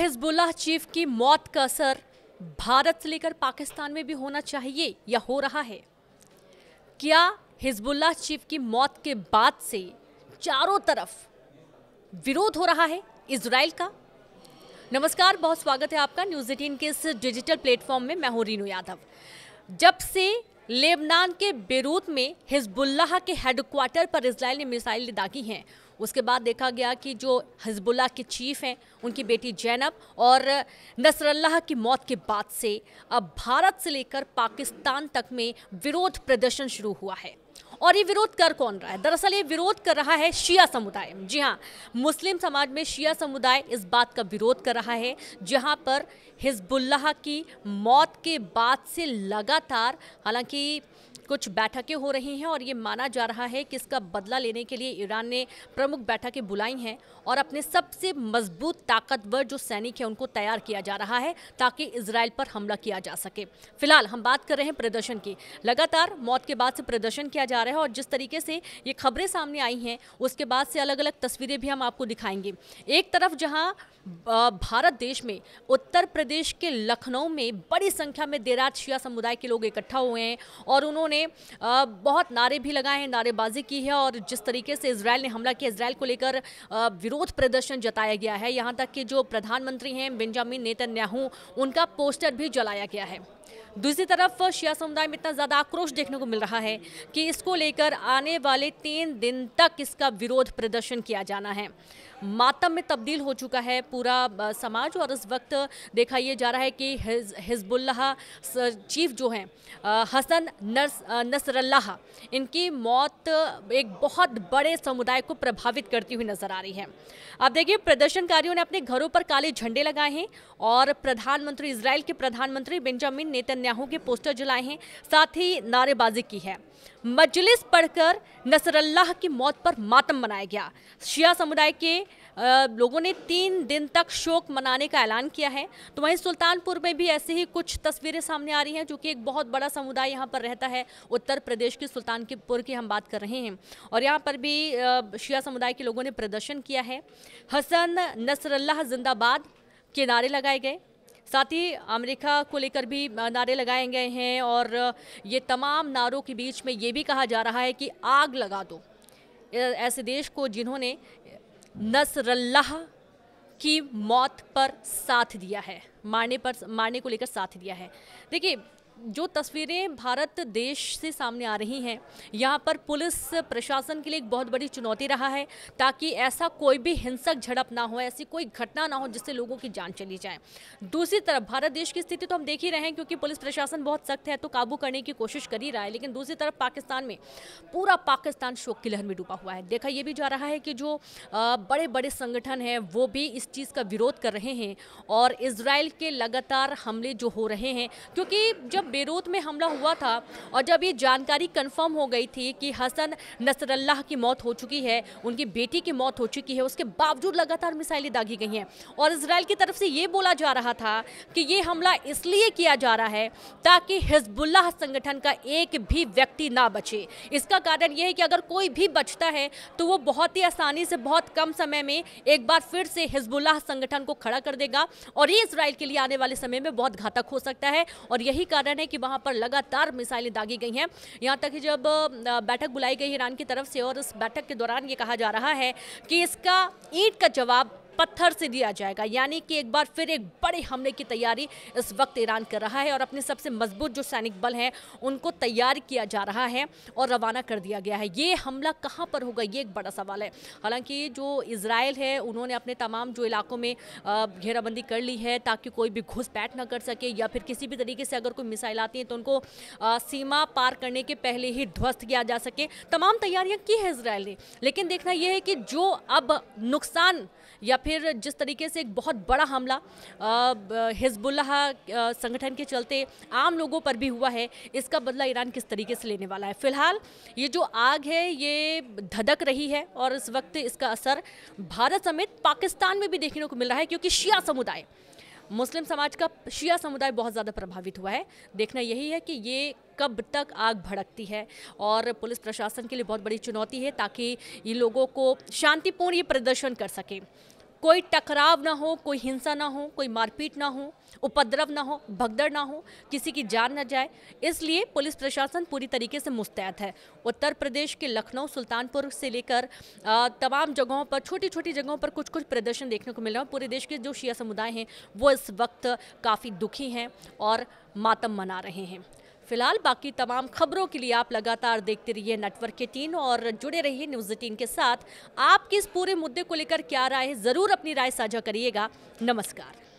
Hezbollah chief की मौत का असर भारत से लेकर पाकिस्तान में भी होना चाहिए या हो रहा है क्या हिजबुल्लाह चीफ की मौत के बाद से चारों तरफ विरोध हो रहा है इसराइल का नमस्कार बहुत स्वागत है आपका न्यूज़ एटीन के इस डिजिटल प्लेटफॉर्म में मैं हूँ रीनू यादव जब से लेबनान के बेरूत में हिजबुल्लाह के हेडक्वार्टर पर इसराइल ने मिसाइलें दागी हैं उसके बाद देखा गया कि जो हिजबुल्लाह के चीफ हैं उनकी बेटी जैनब और नसरल्लाह की मौत के बाद से अब भारत से लेकर पाकिस्तान तक में विरोध प्रदर्शन शुरू हुआ है और ये विरोध कर कौन रहा है दरअसल ये विरोध कर रहा है शिया समुदाय जी हाँ मुस्लिम समाज में शिया समुदाय इस बात का विरोध कर रहा है जहाँ पर हिजबुल्लाह की मौत के बाद से लगातार हालांकि कुछ बैठकें हो रही हैं और ये माना जा रहा है कि इसका बदला लेने के लिए ईरान ने प्रमुख बैठकें बुलाई हैं और अपने सबसे मजबूत ताकतवर जो सैनिक हैं उनको तैयार किया जा रहा है ताकि इसराइल पर हमला किया जा सके फिलहाल हम बात कर रहे हैं प्रदर्शन की लगातार मौत के बाद से प्रदर्शन किया जा रहा है और जिस तरीके से ये खबरें सामने आई हैं उसके बाद से अलग अलग तस्वीरें भी हम आपको दिखाएंगे एक तरफ जहाँ भारत देश में उत्तर प्रदेश के लखनऊ में बड़ी संख्या में देरात शिया समुदाय के लोग इकट्ठा हुए हैं और उन्होंने ने बहुत नारे भी लगाए हैं नारेबाजी की है और जिस तरीके से इसराइल ने हमला किया इसराइल को लेकर विरोध प्रदर्शन जताया गया है यहाँ तक कि जो प्रधानमंत्री हैं बेंजामिन नेतन्याहू उनका पोस्टर भी जलाया गया है दूसरी तरफ शिया समुदाय में इतना ज़्यादा आक्रोश देखने को मिल रहा है कि इसको लेकर आने वाले तीन दिन तक इसका विरोध प्रदर्शन किया जाना है मातम में तब्दील हो चुका है पूरा समाज और इस वक्त देखा यह जा रहा है कि हिजबुल्लाह चीफ जो हैं हसन नसरल्लाह इनकी मौत एक बहुत बड़े समुदाय को प्रभावित करती हुई नज़र आ रही है अब देखिए प्रदर्शनकारियों ने अपने घरों पर काले झंडे लगाए हैं और प्रधानमंत्री इसराइल के प्रधानमंत्री बेंजामिन नेतन कन्याओं के पोस्टर जलाए हैं साथ ही नारेबाजी की है मजलिस पढ़कर नसरल्लाह की मौत पर मातम मनाया गया शिया समुदाय के लोगों ने तीन दिन तक शोक मनाने का ऐलान किया है तो वहीं सुल्तानपुर में भी ऐसी ही कुछ तस्वीरें सामने आ रही हैं जो कि एक बहुत बड़ा समुदाय यहां पर रहता है उत्तर प्रदेश के सुल्तानपुर की हम बात कर रहे हैं और यहाँ पर भी शिया समुदाय के लोगों ने प्रदर्शन किया है हसन नसरल्लाह जिंदाबाद के नारे लगाए गए साथ ही अमेरिका को लेकर भी नारे लगाए गए हैं और ये तमाम नारों के बीच में ये भी कहा जा रहा है कि आग लगा दो ऐसे देश को जिन्होंने नसरल्लाह की मौत पर साथ दिया है मारने पर मारने को लेकर साथ दिया है देखिए जो तस्वीरें भारत देश से सामने आ रही हैं यहाँ पर पुलिस प्रशासन के लिए एक बहुत बड़ी चुनौती रहा है ताकि ऐसा कोई भी हिंसक झड़प ना हो ऐसी कोई घटना ना हो जिससे लोगों की जान चली जाए दूसरी तरफ भारत देश की स्थिति तो हम देख ही रहे हैं क्योंकि पुलिस प्रशासन बहुत सख्त है तो काबू करने की कोशिश कर ही रहा है लेकिन दूसरी तरफ पाकिस्तान में पूरा पाकिस्तान शोक की लहर में डूबा हुआ है देखा यह भी जा रहा है कि जो बड़े बड़े संगठन हैं वो भी इस चीज़ का विरोध कर रहे हैं और इसराइल के लगातार हमले जो हो रहे हैं क्योंकि जब बेरोत में हमला हुआ था और जब ये जानकारी कंफर्म हो गई थी कि हसन नसरल्लाह की मौत हो चुकी है उनकी बेटी की मौत हो चुकी है उसके बावजूद लगातार मिसाइलें दागी गई हैं और इसराइल की तरफ से ये बोला जा रहा था कि ये हमला इसलिए किया जा रहा है ताकि हिजबुल्लाह संगठन का एक भी व्यक्ति ना बचे इसका कारण यह है कि अगर कोई भी बचता है तो वो बहुत ही आसानी से बहुत कम समय में एक बार फिर से हिजबुल्लाह संगठन को खड़ा कर देगा और ये इसराइल के लिए आने वाले समय में बहुत घातक हो सकता है और यही कारण है कि वहां पर लगातार मिसाइलें दागी गई हैं यहां तक कि जब बैठक बुलाई गई ईरान की तरफ से और उस बैठक के दौरान ये कहा जा रहा है कि इसका ईट का जवाब पत्थर से दिया जाएगा यानी कि एक बार फिर एक बड़े हमले की तैयारी इस वक्त ईरान कर रहा है और अपने सबसे मजबूत जो सैनिक बल हैं उनको तैयार किया जा रहा है और रवाना कर दिया गया है ये हमला कहाँ पर होगा ये एक बड़ा सवाल है हालांकि जो इसराइल है उन्होंने अपने तमाम जो इलाकों में घेराबंदी कर ली है ताकि कोई भी घुसपैठ ना कर सके या फिर किसी भी तरीके से अगर कोई मिसाइल आती है तो उनको सीमा पार करने के पहले ही ध्वस्त किया जा सके तमाम तैयारियां की है इसराइल ने लेकिन देखना यह है कि जो अब नुकसान या फिर फिर जिस तरीके से एक बहुत बड़ा हमला हिजबुल्लाह संगठन के चलते आम लोगों पर भी हुआ है इसका बदला ईरान किस तरीके से लेने वाला है फिलहाल ये जो आग है ये धधक रही है और इस वक्त इसका असर भारत समेत पाकिस्तान में भी देखने को मिल रहा है क्योंकि शिया समुदाय मुस्लिम समाज का शिया समुदाय बहुत ज़्यादा प्रभावित हुआ है देखना यही है कि ये कब तक आग भड़कती है और पुलिस प्रशासन के लिए बहुत बड़ी चुनौती है ताकि ये लोगों को शांतिपूर्ण ये प्रदर्शन कर सकें कोई टकराव ना हो कोई हिंसा ना हो कोई मारपीट ना हो उपद्रव ना हो भगदड़ ना हो किसी की जान ना जाए इसलिए पुलिस प्रशासन पूरी तरीके से मुस्तैद है उत्तर प्रदेश के लखनऊ सुल्तानपुर से लेकर तमाम जगहों पर छोटी छोटी जगहों पर कुछ कुछ प्रदर्शन देखने को मिल रहा है पूरे देश के जो शिया समुदाय हैं वो इस वक्त काफ़ी दुखी हैं और मातम मना रहे हैं फिलहाल बाकी तमाम खबरों के लिए आप लगातार देखते रहिए नेटवर्क के टीन और जुड़े रहिए न्यूज़ टीन के साथ आपके इस पूरे मुद्दे को लेकर क्या राय है ज़रूर अपनी राय साझा करिएगा नमस्कार